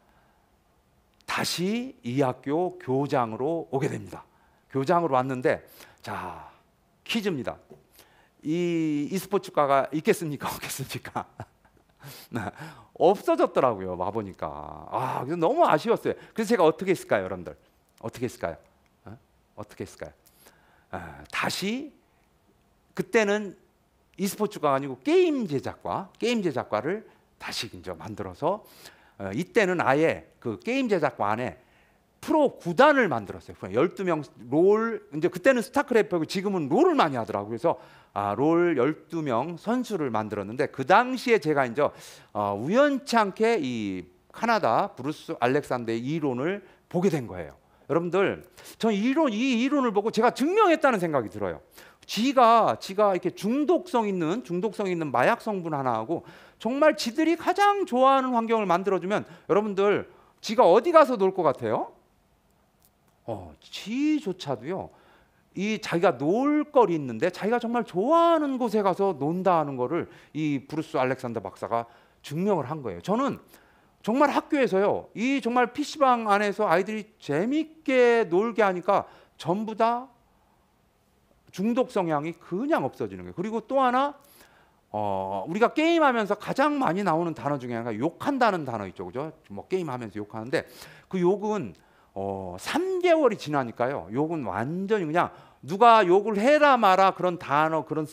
다시 이 학교 교장으로 오게 됩니다. 교장으로 왔는데 자 퀴즈입니다. 이 e스포츠과가 있겠습니까? 없겠습니까? 네. 없어졌더라고요. 와 보니까 아 그래서 너무 아쉬웠어요. 그래서 제가 어떻게 했을까요, 여러분들? 어떻게 했을까요? 어떻게 했을까요? 아, 다시 그때는 e스포츠가 아니고 게임 제작과 게임 제작과를 다시 이제 만들어서 어, 이때는 아예 그 게임 제작과 안에 프로 구단을 만들었어요. 12명 롤 이제 그때는 스타크래프트고 지금은 롤을 많이 하더라고요. 그래서 아, 롤 12명 선수를 만들었는데 그 당시에 제가 이제 어, 우연치 않게 이 카나다 브루스 알렉산더의 이론을 보게 된 거예요. 여러분들, 전 이론 이 이론을 보고 제가 증명했다는 생각이 들어요. 지가 지가 이렇게 중독성 있는 중독성 있는 마약 성분 하나하고 정말 지들이 가장 좋아하는 환경을 만들어주면 여러분들 지가 어디 가서 놀것 같아요? 어, 지조차도요. 이 자기가 놀거리 있는데 자기가 정말 좋아하는 곳에 가서 논다는 거를 이 브루스 알렉산더 박사가 증명을 한 거예요. 저는 정말 학교에서요. 이 정말 PC방 안에서 아이들이 재밌게 놀게 하니까 전부 다 중독 성향이 그냥 없어지는 거예요. 그리고 또 하나 어, 우리가 게임하면서 가장 많이 나오는 단어 중에 하나가 욕한다는 단어 있죠. 그죠? 뭐 게임하면서 욕하는데 그 욕은 어, 3개월이 지나니까요. 욕은 완전히 그냥 누가 욕을 해라 마라 그런 단어 그런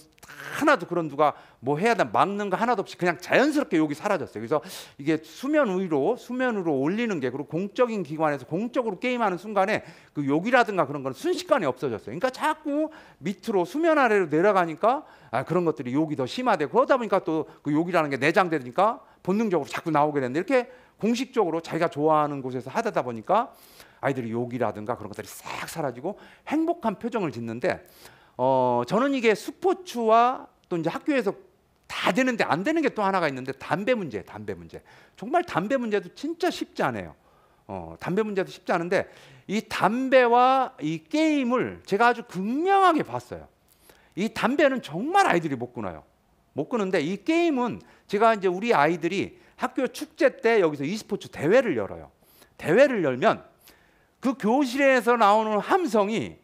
하나도 그런 누가 뭐 해야 돼 막는 거 하나도 없이 그냥 자연스럽게 욕이 사라졌어요. 그래서 이게 수면 위로 수면으로 올리는 게 그리고 공적인 기관에서 공적으로 게임하는 순간에 그 욕이라든가 그런 건 순식간에 없어졌어요. 그러니까 자꾸 밑으로 수면 아래로 내려가니까 아, 그런 것들이 욕이 더 심화되고 그러다 보니까 또 그 욕이라는 게 내장되니까 본능적으로 자꾸 나오게 되는데 이렇게 공식적으로 자기가 좋아하는 곳에서 하다 보니까 아이들의 욕이라든가 그런 것들이 싹 사라지고 행복한 표정을 짓는데 어, 저는 이게 스포츠와 또 이제 학교에서 다 되는데 안 되는 게 또 하나가 있는데 담배 문제, 담배 문제. 정말 담배 문제도 진짜 쉽지 않아요. 어, 담배 문제도 쉽지 않은데 이 담배와 이 게임을 제가 아주 극명하게 봤어요. 이 담배는 정말 아이들이 못 끊어요. 못 끊는데 이 게임은 제가 이제 우리 아이들이 학교 축제 때 여기서 e스포츠 대회를 열어요. 대회를 열면 그 교실에서 나오는 함성이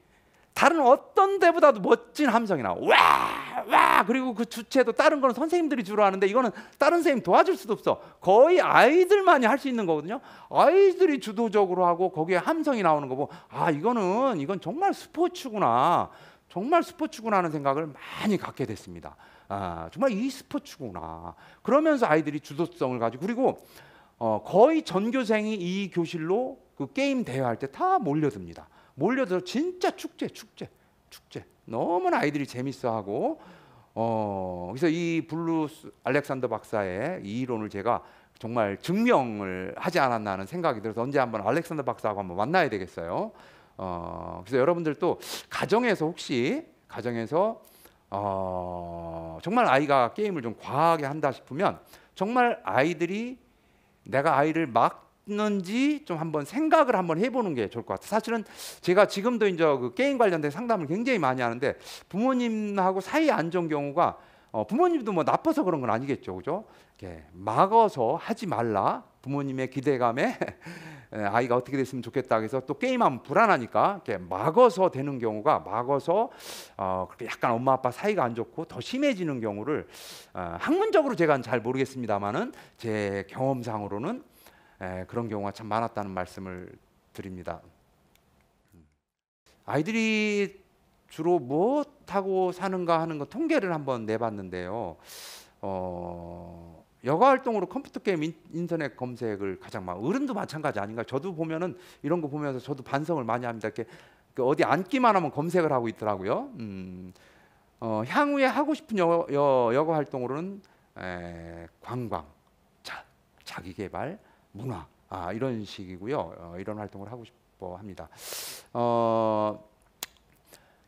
다른 어떤 데보다도 멋진 함성이 나와. 와! 와! 그리고 그 주체도 다른 거는 선생님들이 주로 하는데 이거는 다른 선생님 도와줄 수도 없어. 거의 아이들만이 할 수 있는 거거든요. 아이들이 주도적으로 하고 거기에 함성이 나오는 거 보고 아, 이거는 이건 정말 스포츠구나. 정말 스포츠구나 하는 생각을 많이 갖게 됐습니다. 아, 정말 이 스포츠구나. 그러면서 아이들이 주도성을 가지고 그리고 어, 거의 전교생이 이 교실로 그 게임 대회할 때 다 몰려듭니다. 몰려들어 진짜 축제, 축제, 축제. 너무나 아이들이 재밌어하고 어, 그래서 이 블루스 알렉산더 박사의 이론을 제가 정말 증명을 하지 않았나 하는 생각이 들어서 언제 한번 알렉산더 박사하고 한번 만나야 되겠어요. 어, 그래서 여러분들도 가정에서 혹시 가정에서 어, 정말 아이가 게임을 좀 과하게 한다 싶으면 정말 아이들이 내가 아이를 막 맞는지 좀 한번 생각을 한번 해보는 게 좋을 것 같아요. 사실은 제가 지금도 이제 그 게임 관련된 상담을 굉장히 많이 하는데 부모님하고 사이 안 좋은 경우가 어, 부모님도 뭐 나빠서 그런 건 아니겠죠, 그죠? 이렇게 막아서 하지 말라 부모님의 기대감에 아이가 어떻게 됐으면 좋겠다 그래서또 게임하면 불안하니까 이렇게 막아서 되는 경우가 막아서 어, 그렇게 약간 엄마 아빠 사이가 안 좋고 더 심해지는 경우를 어, 학문적으로 제가 잘 모르겠습니다만은 제 경험상으로는 그런 경우가 참 많았다는 말씀을 드립니다. 음. 아이들이 주로 뭐 타고 사는가 하는 건 통계를 한번 내봤는데요. 어, 여가 활동으로 컴퓨터 게임 인터넷 검색을 가장 많. 어른도 마찬가지 아닌가? 저도 보면은 이런 거 보면서 저도 반성을 많이 합니다. 이렇게 그 어디 앉기만 하면 검색을 하고 있더라고요. 음, 어, 향후에 하고 싶은 여, 여, 여가 활동으로는 에, 관광, 자, 자기 개발, 문화 아, 이런 식이고요. 어, 이런 활동을 하고 싶어 합니다. 어,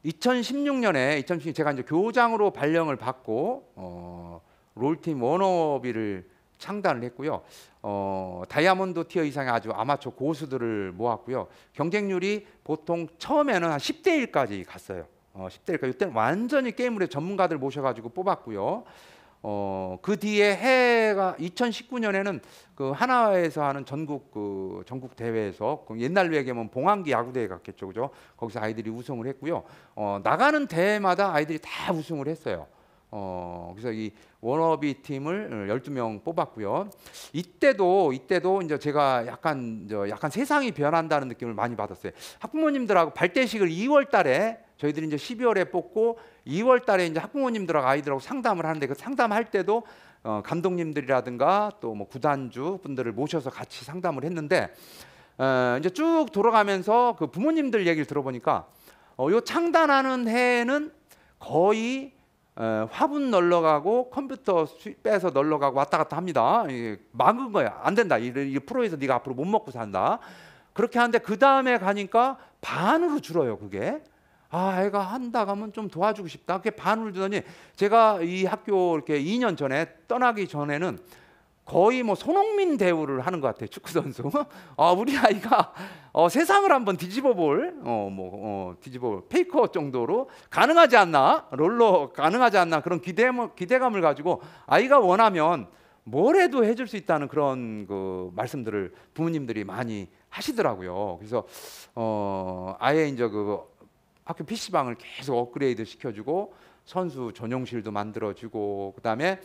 2016년에 2016 제가 이제 교장으로 발령을 받고 어, 롤팀 워너비를 창단을 했고요. 어, 다이아몬드 티어 이상의 아주 아마추어 고수들을 모았고요. 경쟁률이 보통 처음에는 한 10대 1까지 갔어요. 어, 10대 1까지 이때는 완전히 게임을 해 전문가들 모셔가지고 뽑았고요. 어, 그 뒤에 해가 2019년에는 그 하나에서 하는 전국 그 전국 대회에서 그 옛날로 얘기하면 봉황기 야구 대회 같겠죠, 그죠? 거기서 아이들이 우승을 했고요. 어, 나가는 대회마다 아이들이 다 우승을 했어요. 어, 그래서 이 워너비 팀을 12명 뽑았고요. 이때도 이때도 이제 제가 약간 저 약간 세상이 변한다는 느낌을 많이 받았어요. 학부모님들하고 발대식을 2월 달에 저희들이 이제 12월에 뽑고 2월 달에 이제 학부모님들하고 아이들하고 상담을 하는데 그 상담할 때도 어, 감독님들이라든가 또 뭐 구단주 분들을 모셔서 같이 상담을 했는데 어, 이제 쭉 돌아가면서 그 부모님들 얘기를 들어보니까 어, 요 창단하는 해에는 거의 어, 화분 널러가고 컴퓨터 빼서 널러가고 왔다 갔다 합니다. 이, 막은 거야. 안 된다. 이, 이 프로에서 네가 앞으로 못 먹고 산다. 그렇게 하는데 그 다음에 가니까 반으로 줄어요. 그게. 아, 애가 한다 가면 좀 도와주고 싶다. 그렇게 반을 주더니 제가 이 학교 이렇게 2년 전에 떠나기 전에는 거의 뭐 손흥민 대우를 하는 것 같아요. 축구 선수. 어, 우리 아이가 어, 세상을 한번 뒤집어 볼, 어, 뭐, 어, 뒤집어 볼 페이커 정도로 가능하지 않나? 롤로 가능하지 않나? 그런 기대, 기대감을 가지고 아이가 원하면 뭘 해도 해줄 수 있다는 그런 그 말씀들을 부모님들이 많이 하시더라고요. 그래서 어 아예 이제 그 학교 PC방을 계속 업그레이드 시켜주고 선수 전용실도 만들어주고 그다음에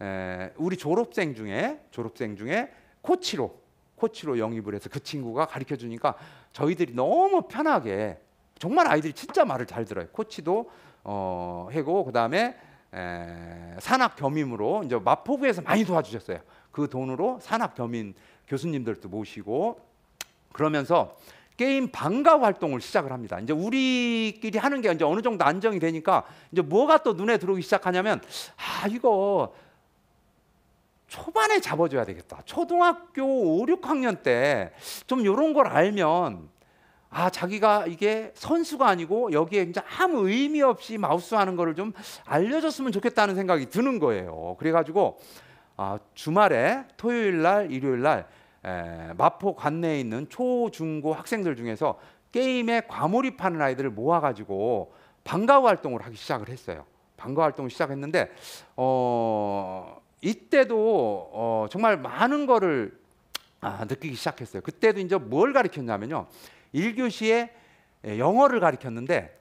에, 우리 졸업생 중에 졸업생 중에 코치로 코치로 영입을 해서 그 친구가 가르쳐 주니까 저희들이 너무 편하게 정말 아이들이 진짜 말을 잘 들어요. 코치도 해고 어, 그다음에 에, 산학 겸임으로 이제 마포구에서 많이 도와주셨어요. 그 돈으로 산학 겸임 교수님들도 모시고 그러면서 게임 방과 활동을 시작을 합니다. 이제 우리끼리 하는 게 이제 어느 정도 안정이 되니까 이제 뭐가 또 눈에 들어오기 시작하냐면 아 이거 초반에 잡아줘야 되겠다. 초등학교 5, 6학년 때 좀 이런 걸 알면 아 자기가 이게 선수가 아니고 여기에 이제 아무 의미 없이 마우스 하는 거를 좀 알려줬으면 좋겠다는 생각이 드는 거예요. 그래가지고 아, 주말에 토요일 날, 일요일 날 마포 관내에 있는 초중고 학생들 중에서 게임에 과몰입하는 아이들을 모아가지고 방과후 활동을 하기 시작을 했어요. 방과후 활동을 시작했는데 어, 이때도 어, 정말 많은 거를 아, 느끼기 시작했어요. 그때도 이제 뭘 가르쳤냐면요. 1교시에 영어를 가르쳤는데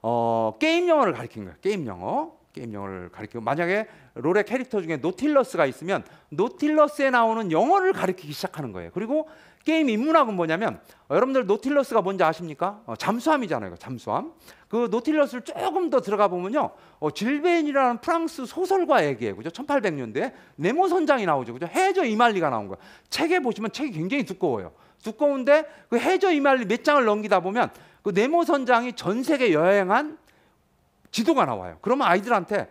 어, 게임 영어를 가르친 거예요. 게임 영어. 게임 영어를 가르치고 만약에 롤의 캐릭터 중에 노틸러스가 있으면 노틸러스에 나오는 영어를 가르치기 시작하는 거예요. 그리고 게임 인문학은 뭐냐면 어, 여러분들 노틸러스가 뭔지 아십니까? 어, 잠수함이잖아요. 그 잠수함. 그 노틸러스를 조금 더 들어가 보면요. 어, 질베인이라는 프랑스 소설가 얘기예요. 그죠? 1800년대 네모 선장이 나오죠. 그죠? 해저 이말리가 나온 거예요. 책에 보시면 책이 굉장히 두꺼워요. 두꺼운데 그 해저 이말리 몇 장을 넘기다 보면 그 네모 선장이 전 세계 여행한 지도가 나와요. 그러면 아이들한테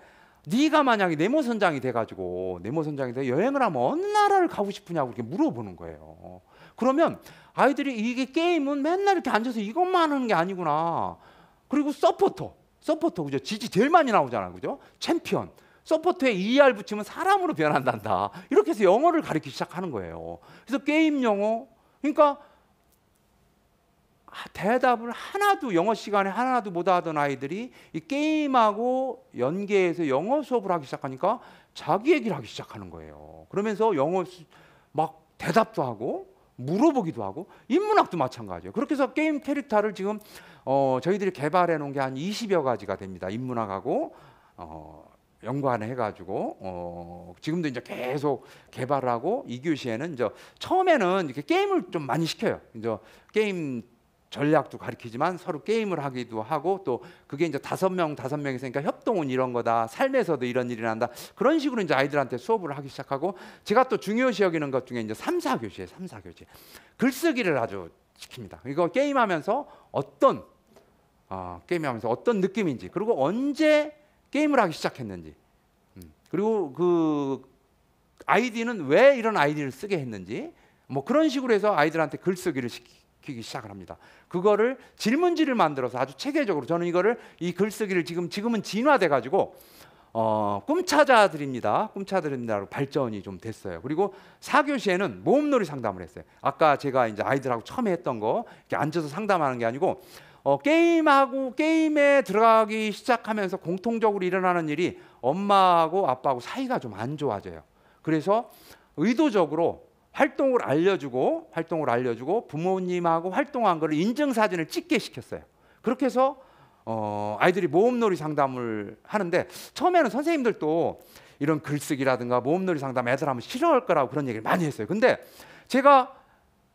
네가 만약에 네모 선장이 돼가지고 네모 선장이 돼 여행을 하면 어느 나라를 가고 싶으냐고 이렇게 물어보는 거예요. 그러면 아이들이 이게 게임은 맨날 이렇게 앉아서 이것만 하는 게 아니구나. 그리고 서포터, 서포터 그죠? 지지 제일 많이 나오잖아, 요 그죠? 챔피언. 서포터에 ER 붙이면 사람으로 변한단다. 이렇게 해서 영어를 가르치기 시작하는 거예요. 그래서 게임 영어. 그러니까 대답을 하나도 영어 시간에 하나도 못 하던 아이들이 이 게임하고 연계해서 영어 수업을 하기 시작하니까 자기 얘기를 하기 시작하는 거예요. 그러면서 영어 막 대답도 하고 물어보기도 하고 인문학도 마찬가지예요. 그렇게 해서 게임 캐릭터를 지금 어, 저희들이 개발해 놓은 게 한 20여 가지가 됩니다. 인문학하고 어, 연관해 가지고 어, 지금도 이제 계속 개발하고 2교시에는 이제 처음에는 이렇게 게임을 좀 많이 시켜요. 이제 게임 전략도 가리키지만 서로 게임을 하기도 하고 또 그게 이제 다섯 명 다섯 명 있으니까 협동은 이런 거다 삶에서도 이런 일이 난다 그런 식으로 이제 아이들한테 수업을 하기 시작하고 제가 또 중요시 여기는 것 중에 이제 삼사 교실에 삼사 교실 글쓰기를 아주 시킵니다 이거 게임하면서 어떤 어, 게임하면서 어떤 느낌인지 그리고 언제 게임을 하기 시작했는지 음, 그리고 그 아이디는 왜 이런 아이디를 쓰게 했는지 뭐 그런 식으로 해서 아이들한테 글쓰기를 시키 기기 시작을 합니다. 그거를 질문지를 만들어서 아주 체계적으로 저는 이거를 이 글쓰기를 지금 지금은 진화돼 가지고 어, 꿈찾아 드립니다. 꿈찾아 드립니다로 발전이 좀 됐어요. 그리고 사교시에는 모험놀이 상담을 했어요. 아까 제가 이제 아이들하고 처음에 했던 거 이렇게 앉아서 상담하는 게 아니고 어, 게임하고 게임에 들어가기 시작하면서 공통적으로 일어나는 일이 엄마하고 아빠하고 사이가 좀 안 좋아져요. 그래서 의도적으로 활동을 알려주고 활동을 알려주고 부모님하고 활동한 거를 인증 사진을 찍게 시켰어요. 그렇게 해서 어, 아이들이 모험놀이 상담을 하는데 처음에는 선생님들도 이런 글쓰기라든가 모험놀이 상담 애들 하면 싫어할 거라고 그런 얘기를 많이 했어요. 근데 제가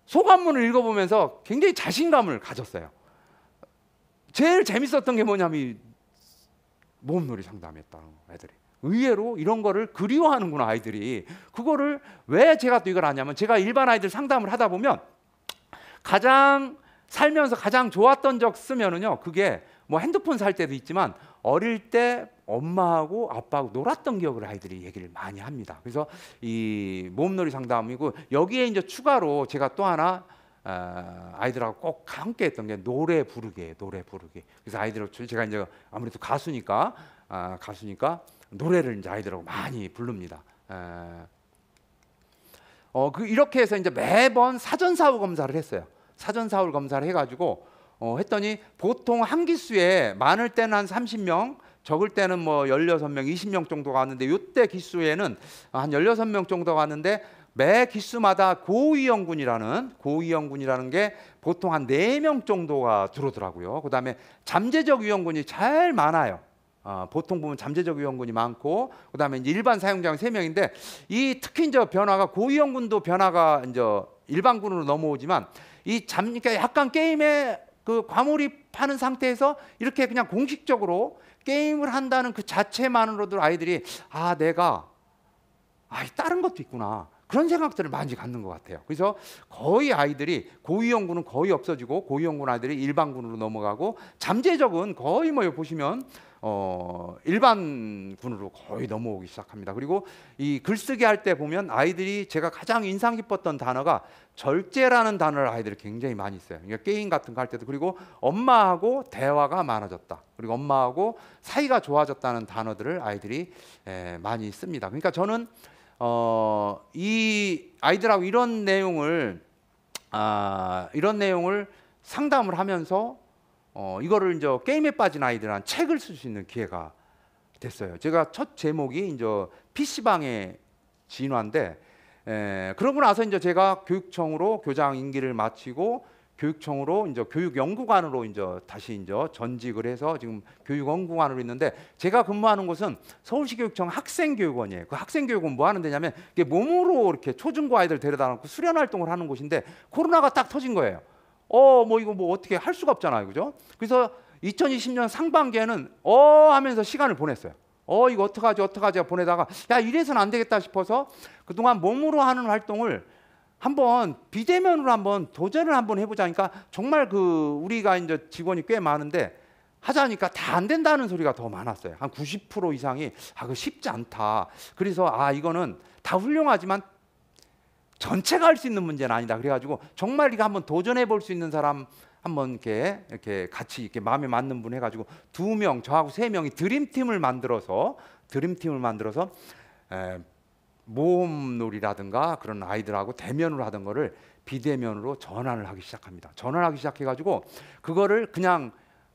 소감문을 읽어보면서 굉장히 자신감을 가졌어요. 제일 재밌었던 게 뭐냐면 모험놀이 상담했다는 애들이. 의외로 이런 거를 그리워하는구나 아이들이. 그거를 왜 제가 또 이걸 아냐면 제가 일반 아이들 상담을 하다 보면 가장 살면서 가장 좋았던 적 쓰면은요. 그게 뭐 핸드폰 살 때도 있지만 어릴 때 엄마하고 아빠하고 놀았던 기억을 아이들이 얘기를 많이 합니다. 그래서 이 몸놀이 상담이고 여기에 이제 추가로 제가 또 하나 아, 아이들하고 꼭 함께 했던 게 노래 부르기, 노래 부르기. 그래서 아이들을 제가 이제 아무래도 가수니까 아, 가수니까 노래를 이제 아이들하고 많이 부릅니다. 어, 그 이렇게 해서 이제 매번 사전 사후 검사를 했어요. 사전 사후 검사를 해가지고 어, 했더니 보통 한 기수에 많을 때는 한 30명, 적을 때는 뭐 16명, 20명 정도가 는데 이때 기수에는 한 16명 정도가 는데매 기수마다 고위영군이라는 고위영군이라는 게 보통 한 4명 정도가 들어오더라고요. 그다음에 잠재적 위영군이 잘 많아요. 어, 보통 보면 잠재적 위험군이 많고 그다음에 일반 사용자가 세명인데이 특히 이제 변화가 고위험군도 변화가 이제 일반군으로 넘어오지만 이 잠, 그러니까 약간 게임에 그 과몰입하는 상태에서 이렇게 그냥 공식적으로 게임을 한다는 그 자체만으로도 아이들이 아 내가 아 다른 것도 있구나 그런 생각들을 많이 갖는 것 같아요. 그래서 거의 아이들이 고위험군은 거의 없어지고 고위험군 아이들이 일반군으로 넘어가고 잠재적은 거의 뭐 보시면 어, 일반군으로 거의 넘어오기 시작합니다. 그리고 이 글쓰기 할 때 보면 아이들이 제가 가장 인상 깊었던 단어가 절제라는 단어를 아이들이 굉장히 많이 써요. 그러니까 게임 같은 거 할 때도 그리고 엄마하고 대화가 많아졌다. 그리고 엄마하고 사이가 좋아졌다는 단어들을 아이들이 에, 많이 씁니다. 그러니까 저는 어, 이 아이들하고 이런 내용을 아, 이런 내용을 상담을 하면서 어, 이거를 이제 게임에 빠진 아이들한 책을 쓸 수 있는 기회가 됐어요. 제가 첫 제목이 이제 PC 방의 진화인데 에, 그러고 나서 이제 제가 교육청으로 교장 임기를 마치고 교육청으로 이제 교육연구관으로 이제 다시 이제 전직을 해서 지금 교육연구관으로 있는데 제가 근무하는 곳은 서울시 교육청 학생교육원이에요. 그 학생교육원 뭐 하는 데냐면 이게 몸으로 이렇게 초중고 아이들 데려다 놓고 수련 활동을 하는 곳인데 코로나가 딱 터진 거예요. 어, 뭐 이거 뭐 어떻게 할 수가 없잖아요. 그죠? 그래서 2020년 상반기에는 어 하면서 시간을 보냈어요. 어, 이거 어떡하지, 어떡하지 보내다가 야, 이래선안 되겠다 싶어서 그동안 몸으로 하는 활동을 한번 비대면으로 한번 도전을 한번 해보자니까 그러니까 정말 그 우리가 이제 직원이 꽤 많은데 하자니까 다 안 된다는 소리가 더 많았어요. 한 90% 이상이 아, 그 쉽지 않다. 그래서 아, 이거는 다 훌륭하지만 전체가 할 수 있는 문제는 아니다. 그래가지고 정말 이거 한번 도전해 볼 수 있는 사람 한번 이렇게 이렇게 같이 이렇게 마음에 맞는 분 해가지고 두 명 저하고 세 명이 드림팀을 만들어서 드림팀을 만들어서 에, 모험놀이라든가 그런 아이들하고 대면으로 하던 거를 비대면으로 전환을 하기 시작합니다. 전환하기 시작해가지고 그거를 그냥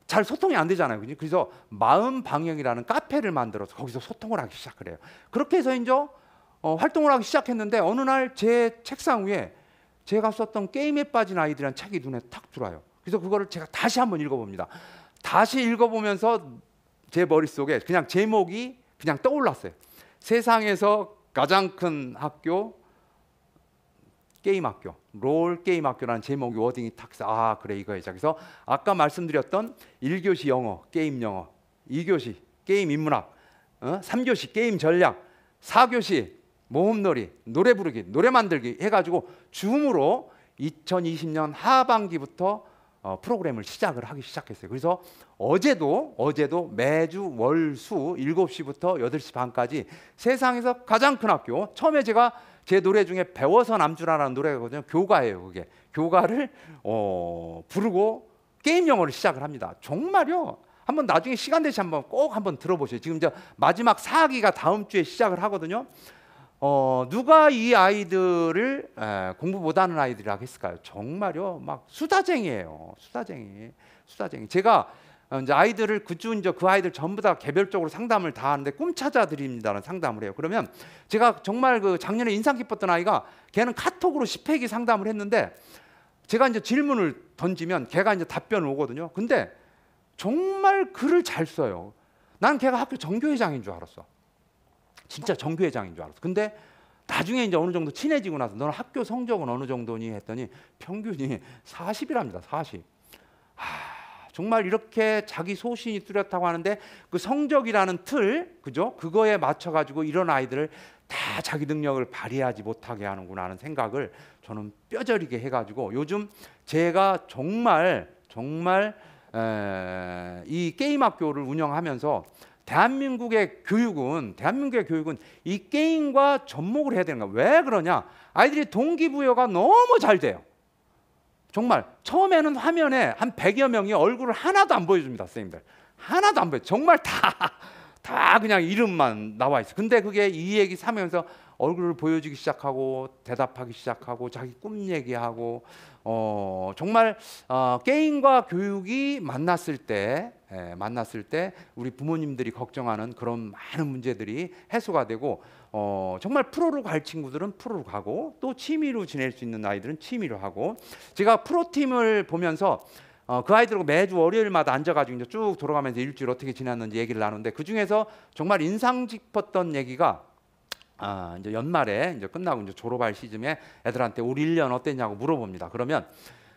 잘 소통이 안 되잖아요. 그래서 마음 방향이라는 카페를 만들어서 거기서 소통을 하기 시작을 해요. 그렇게 해서 이제 어, 활동을 하기 시작했는데 어느 날 제 책상 위에 제가 썼던 게임에 빠진 아이들이란 책이 눈에 탁 들어와요. 그래서 그거를 제가 다시 한번 읽어봅니다. 다시 읽어보면서 제 머릿속에 그냥 제목이 그냥 떠올랐어요. 세상에서 가장 큰 학교 게임 학교 롤 게임 학교라는 제목이 워딩이 탁서 아 그래 이거예요 그래서 아까 말씀드렸던 1교시 영어 게임 영어 2교시 게임 인문학 어? 3교시 게임 전략 4교시 모험놀이, 노래 부르기, 노래 만들기 해가지고 줌으로 2020년 하반기부터 어, 프로그램을 시작을 하기 시작했어요. 그래서 어제도 어제도 매주 월수 7시부터 8시 반까지 세상에서 가장 큰 학교 처음에 제가 제 노래 중에 배워서 남주라라는 노래거든요. 교가예요, 그게. 교가를 어, 부르고 게임 영어를 시작을 합니다. 정말요. 한번 나중에 시간 되시 한번 꼭 한번 들어보세요. 지금 이제 마지막 4기가 다음 주에 시작을 하거든요. 어, 누가 이 아이들을 에, 공부 못하는 아이들이라 고 했을까요? 정말요, 막 수다쟁이에요. 수다쟁이, 수다쟁이. 제가 어, 이제 아이들을 그중 이제 그 아이들 전부 다 개별적으로 상담을 다 하는데 꿈찾아 드립니다라는 상담을 해요. 그러면 제가 정말 그 작년에 인상 깊었던 아이가 걔는 카톡으로 10회기 상담을 했는데 제가 이제 질문을 던지면 걔가 이제 답변을 오거든요. 근데 정말 글을 잘 써요. 난 걔가 학교 정교회장인 줄 알았어. 진짜 정교회장인 줄 알았어. 근데 나중에 이제 어느 정도 친해지고 나서 너는 학교 성적은 어느 정도니 했더니 평균이 40이랍니다. 40. 아, 정말 이렇게 자기 소신이 뚜렷하고 하는데 그 성적이라는 틀, 그죠? 그거에 맞춰 가지고 이런 아이들을 다 자기 능력을 발휘하지 못하게 하는구나 하는 생각을 저는 뼈저리게 해 가지고 요즘 제가 정말 정말 에, 이 게임 학교를 운영하면서 대한민국의 교육은 대한민국의 교육은 이 게임과 접목을 해야 되는 거야. 왜 그러냐? 아이들이 동기부여가 너무 잘 돼요. 정말 처음에는 화면에 한 100여 명이 얼굴을 하나도 안 보여줍니다, 선생님들. 하나도 안 보여. 정말 다 다 그냥 이름만 나와 있어. 근데 그게 이 얘기 사면서 얼굴을 보여주기 시작하고 대답하기 시작하고 자기 꿈 얘기하고 어, 정말 어, 게임과 교육이 만났을 때 예, 만났을 때 우리 부모님들이 걱정하는 그런 많은 문제들이 해소가 되고 어, 정말 프로로 갈 친구들은 프로로 가고 또 취미로 지낼 수 있는 아이들은 취미로 하고 제가 프로팀을 보면서 어, 그 아이들하고 매주 월요일마다 앉아가지고 이제 쭉 돌아가면서 일주일 어떻게 지났는지 얘기를 나누는데 그 중에서 정말 인상 깊었던 얘기가 아, 이제 연말에 이제 끝나고 이제 졸업할 시즌에 애들한테 우리 1년 어땠냐고 물어봅니다. 그러면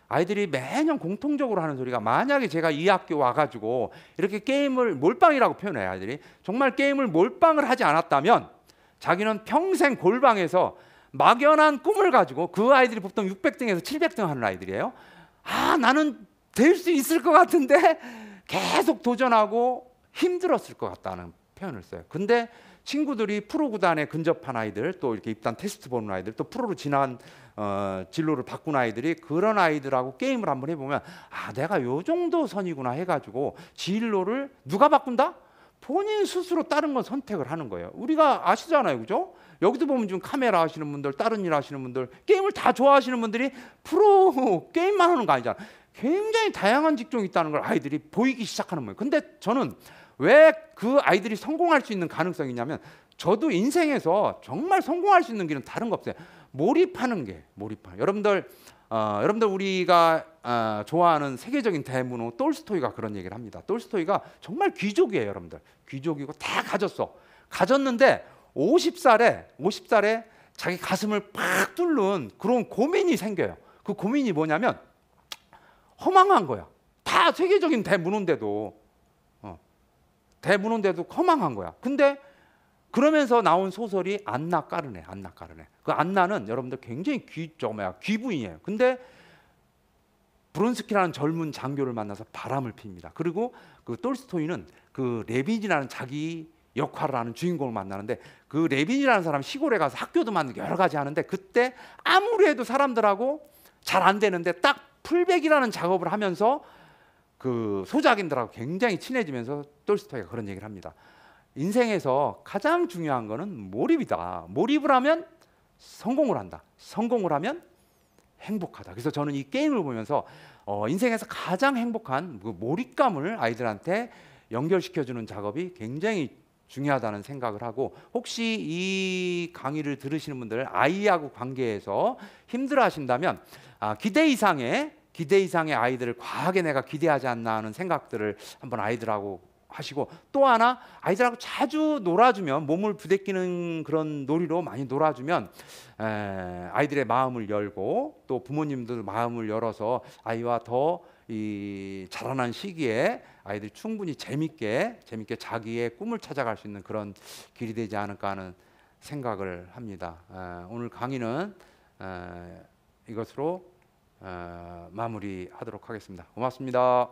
아이들이 매년 공통적으로 하는 소리가 만약에 제가 이 학교 와가지고 이렇게 게임을 몰빵이라고 표현해요 아이들이 정말 게임을 몰빵을 하지 않았다면 자기는 평생 골방에서 막연한 꿈을 가지고 그 아이들이 보통 600등에서 700등 하는 아이들이에요 아 나는 될 수 있을 것 같은데 계속 도전하고 힘들었을 것 같다는 표현을 써요 근데 친구들이 프로 구단에 근접한 아이들 또 이렇게 입단 테스트 보는 아이들 또 프로로 지난 어, 진로를 바꾼 아이들이 그런 아이들하고 게임을 한번 해보면 아 내가 요 정도 선이구나 해가지고 진로를 누가 바꾼다? 본인 스스로 다른 건 선택을 하는 거예요. 우리가 아시잖아요, 그죠? 여기도 보면 지금 카메라 하시는 분들, 다른 일 하시는 분들, 게임을 다 좋아하시는 분들이 프로 게임만 하는 거 아니잖아. 굉장히 다양한 직종이 있다는 걸 아이들이 보이기 시작하는 거예요. 근데 저는 왜그 아이들이 성공할 수 있는 가능성이냐면 있 저도 인생에서 정말 성공할 수 있는 길은 다른 거 없어요. 몰입하는 게 몰입하. 여러분들 어, 여러분들 우리가 어, 좋아하는 세계적인 대문호 똘스토이가 그런 얘기를 합니다. 똘스토이가 정말 귀족이에요, 여러분들. 귀족이고 다 가졌어. 가졌는데 50살에 50살에 자기 가슴을 팍 뚫는 그런 고민이 생겨요. 그 고민이 뭐냐면 허망한 거야. 다 세계적인 대문호인데도 대부는데도 허망한 거야. 근데 그러면서 나온 소설이 안나 까르네, 안나 까르네. 그 안나는 여러분들 굉장히 귀, 저 뭐야, 귀부인이에요. 근데 브론스키라는 젊은 장교를 만나서 바람을 핍니다. 그리고 그 똘스토이는 그 레빈이라는 자기 역할을 하는 주인공을 만나는데 그 레빈이라는 사람 시골에 가서 학교도 만들고 여러 가지 하는데 그때 아무리 해도 사람들하고 잘 안 되는데 딱 풀백이라는 작업을 하면서 그 소작인들하고 굉장히 친해지면서 톨스토이가 그런 얘기를 합니다. 인생에서 가장 중요한 거는 몰입이다. 몰입을 하면 성공을 한다. 성공을 하면 행복하다. 그래서 저는 이 게임을 보면서 어, 인생에서 가장 행복한 그 몰입감을 아이들한테 연결시켜주는 작업이 굉장히 중요하다는 생각을 하고 혹시 이 강의를 들으시는 분들 아이하고 관계에서 힘들어하신다면 아, 기대 이상의 기대 이상의 아이들을 과하게 내가 기대하지 않나 하는 생각들을 한번 아이들하고 하시고 또 하나 아이들하고 자주 놀아주면 몸을 부대끼는 그런 놀이로 많이 놀아주면 에, 아이들의 마음을 열고 또 부모님들 마음을 열어서 아이와 더이 자라난 시기에 아이들 충분히 재밌게 재밌게 자기의 꿈을 찾아갈 수 있는 그런 길이 되지 않을까 하는 생각을 합니다. 에, 오늘 강의는 에, 이것으로 어, 마무리하도록 하겠습니다. 고맙습니다.